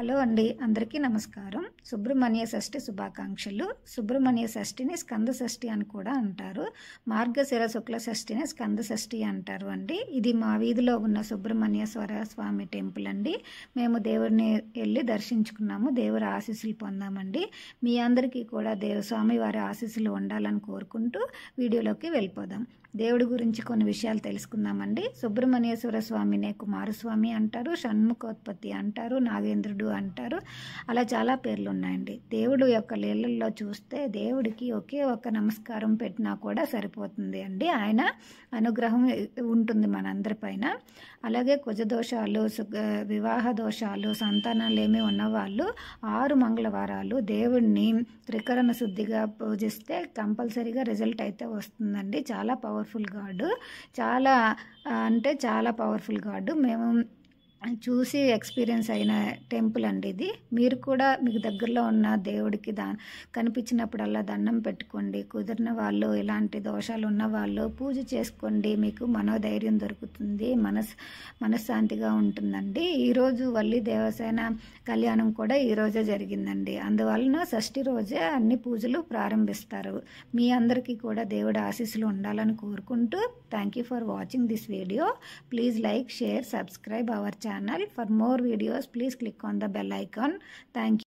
Hello అండి అందరికీ నమస్కారం సుబ్రహ్మణ్య షష్ఠి శుభాకాంక్షలు సుబ్రహ్మణ్య షష్ఠిని స్కంద షష్ఠి అని కూడా అంటారు మార్గశిర శుక్ల షష్ఠిని స్కంద షష్ఠి అంటారు అండి ఇది మా వీధిలో ఉన్న సుబ్రహ్మణ్యేశ్వర స్వామి టెంపుల్ అండి మేము దేవుడిని వెళ్ళి దర్శించుకున్నాము దేవుడి ఆశీస్సులు పొందామండి మీ అందరికీ కూడా దేవ స్వామివారి ఆశీస్సులు ఉండాలని కోరుకుంటూ వీడియోలోకి వెళ్ళిపోదాం దేవుడి గురించి కొన్ని విషయాలు తెలుసుకుందామండి సుబ్రహ్మణ్యేశ్వర స్వామినే కుమారస్వామి అంటారు షణ్ముఖోత్పత్తి అంటారు నాగేంద్రుడు అంటారు అలా చాలా పేర్లు ఉన్నాయండి దేవుడు యొక్క లీలల్లో చూస్తే దేవుడికి ఒకే ఒక నమస్కారం పెట్టినా కూడా సరిపోతుంది అండి ఆయన అనుగ్రహం ఉంటుంది మనందరిపైన అలాగే కుజదోషాలు వివాహ దోషాలు సంతానాలు ఏమీ ఉన్నవాళ్ళు ఆరు మంగళవారాలు దేవుణ్ణి త్రికరణ శుద్ధిగా పూజిస్తే కంపల్సరీగా రిజల్ట్ అయితే వస్తుందండి చాలా పవర్ఫుల్ గాడు చాలా అంటే చాలా పవర్ఫుల్ గాడు మేము చూసి ఎక్స్పీరియన్స్ అయిన టెంపుల్ అండి ఇది మీరు కూడా మీకు దగ్గరలో ఉన్న దేవుడికి దా కనిపించినప్పుడల్లా దండం పెట్టుకోండి కుదిరిన వాళ్ళు ఇలాంటి దోషాలు ఉన్న వాళ్ళు పూజ చేసుకోండి మీకు మనోధైర్యం దొరుకుతుంది మనస్ మనశ్శాంతిగా ఉంటుందండి ఈరోజు వల్లి దేవసేన కళ్యాణం కూడా ఈరోజే జరిగిందండి అందువలన షష్ఠి రోజే అన్ని పూజలు ప్రారంభిస్తారు మీ అందరికీ కూడా దేవుడి ఆశీస్సులు ఉండాలని కోరుకుంటూ thank you for watching this video please like share subscribe our channel channel. For more videos, please click on the bell icon. Thank you.